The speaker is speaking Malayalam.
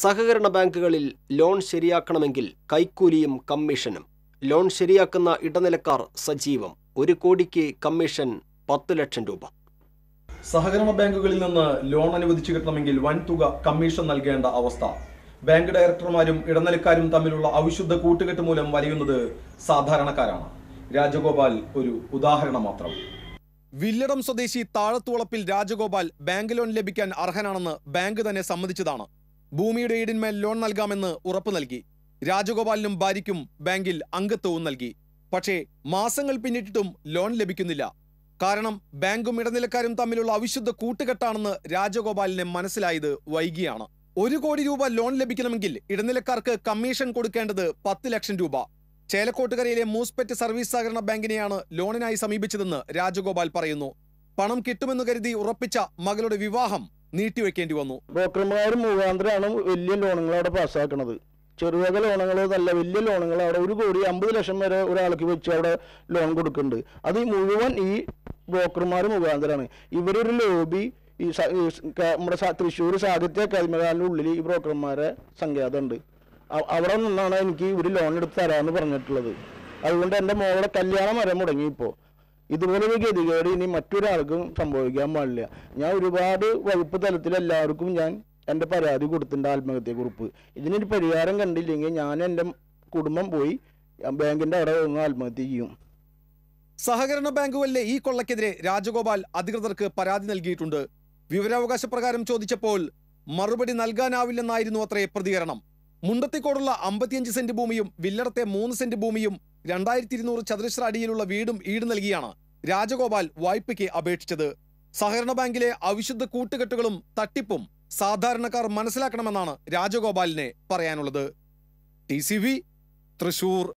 സഹകരണ ബാങ്കുകളിൽ ലോൺ ശരിയാക്കണമെങ്കിൽ കൈക്കൂലിയും കമ്മീഷനും ലോൺ ശരിയാക്കുന്ന ഇടനിലക്കാർ സജീവം ഒരു കോടിക്ക് കമ്മീഷൻ പത്ത് ലക്ഷം രൂപ സഹകരണ ബാങ്കുകളിൽ നിന്ന് ലോൺ അനുവദിച്ചു കിട്ടണമെങ്കിൽ വൻതുക കമ്മീഷൻ നൽകേണ്ട അവസ്ഥ ബാങ്ക് ഡയറക്ടർമാരും ഇടനിലക്കാരും തമ്മിലുള്ള അവിശുദ്ധ കൂട്ടുകെട്ട് മൂലം വലിയുന്നത് സാധാരണക്കാരാണ് രാജഗോപാൽ ഒരു ഉദാഹരണം മാത്രം വില്ലടം സ്വദേശി താഴത്തുവളപ്പിൽ രാജഗോപാൽ ബാങ്ക് ലോൺ ലഭിക്കാൻ അർഹനാണെന്ന് ബാങ്ക് തന്നെ സമ്മതിച്ചതാണ് ഭൂമിയുടെ ഈടിന്മേൽ ലോൺ നൽകാമെന്ന് ഉറപ്പു നൽകി രാജഗോപാലിനും ഭാര്യയ്ക്കും ബാങ്കിൽ അംഗത്വവും നൽകി പക്ഷേ മാസങ്ങൾ പിന്നിട്ടിട്ടും ലോൺ ലഭിക്കുന്നില്ല കാരണം ബാങ്കും ഇടനിലക്കാരും തമ്മിലുള്ള അവിശുദ്ധ കൂട്ടുകെട്ടാണെന്ന് രാജഗോപാലിന് മനസ്സിലായത് വൈകിയാണ് ഒരു കോടി രൂപ ലോൺ ലഭിക്കണമെങ്കിൽ ഇടനിലക്കാർക്ക് കമ്മീഷൻ കൊടുക്കേണ്ടത് പത്ത് ലക്ഷം രൂപ ചേലക്കോട്ടുകരയിലെ മൂസ്പെറ്റ് സർവീസ് സഹകരണ ബാങ്കിനെയാണ് ലോണിനായി സമീപിച്ചതെന്ന് രാജഗോപാൽ പറയുന്നു പണം കിട്ടുമെന്ന് കരുതി ഉറപ്പിച്ച മകളുടെ വിവാഹം നീട്ടിവെക്കേണ്ടി വന്നു ബ്രോക്കർമാർ മുഖാന്തരമാണ് വലിയ ലോണുകൾ അവിടെ പാസ്സാക്കുന്നത് ചെറുവക ലോണുകൾ നല്ല വലിയ ലോണുകൾ അവിടെ ഒരു കോടി അമ്പത് ലക്ഷം വരെ ഒരാൾക്ക് വെച്ച് അവിടെ ലോൺ കൊടുക്കുന്നുണ്ട് അത് മുഴുവൻ ഈ ബ്രോക്കർമാർ മുഖാന്തരമാണ് ഇവരൊരു ലോബി ഈ നമ്മുടെ തൃശ്ശൂർ സാഹിത്യ അക്കാദമികളുടെ ഉള്ളിൽ ഈ ബ്രോക്കർമാരെ സംഖ്യാതം അവിടെ നിന്നാണ് എനിക്ക് ഇവർ ലോൺ എടുത്ത് തരാമെന്ന് പറഞ്ഞിട്ടുള്ളത് അതുകൊണ്ട് എൻ്റെ മോളുടെ കല്യാണം വരെ മുടങ്ങി ഇപ്പോൾ ഇതുപോലെ ഒരു ഗതികേട് ഇനി മറ്റൊരാൾക്കും സംഭവിക്കാൻ പാടില്ല ഞാൻ ഒരുപാട് വകുപ്പ് തലത്തിൽ എല്ലാവർക്കും ഞാൻ എൻ്റെ പരാതി കൊടുത്തിട്ടുണ്ട് ആത്മഹത്യക്കുറിപ്പ് ഇതിനൊരു പരിഹാരം കണ്ടില്ലെങ്കിൽ ഞാൻ എൻ്റെ കുടുംബം പോയി ബാങ്കിൻ്റെ അവിടെ ഒന്ന് ആത്മഹത്യ ചെയ്യും സഹകരണ ബാങ്കുകളിലെ ഈ കൊള്ളക്കെതിരെ രാജഗോപാൽ അധികൃതർക്ക് പരാതി നൽകിയിട്ടുണ്ട് വിവരാവകാശ പ്രകാരം ചോദിച്ചപ്പോൾ മറുപടി നൽകാനാവില്ലെന്നായിരുന്നു അത്രേ പ്രതികരണം മുണ്ടത്തിക്കോടുള്ള അമ്പത്തിയഞ്ച് സെന്റ് ഭൂമിയും വില്ലടത്തെ മൂന്ന് സെന്റ് ഭൂമിയും രണ്ടായിരത്തി ഇരുന്നൂറ് ചതുരശ്ര അടിയിലുള്ള വീടും ഈട് നൽകിയാണ് രാജഗോപാൽ വായ്പയ്ക്ക് അപേക്ഷിച്ചത് സഹകരണ ബാങ്കിലെ അവിശുദ്ധ കൂട്ടുകെട്ടുകളും തട്ടിപ്പും സാധാരണക്കാർ മനസ്സിലാക്കണമെന്നാണ് രാജഗോപാലിനെ പറയാനുള്ളത് ടി തൃശൂർ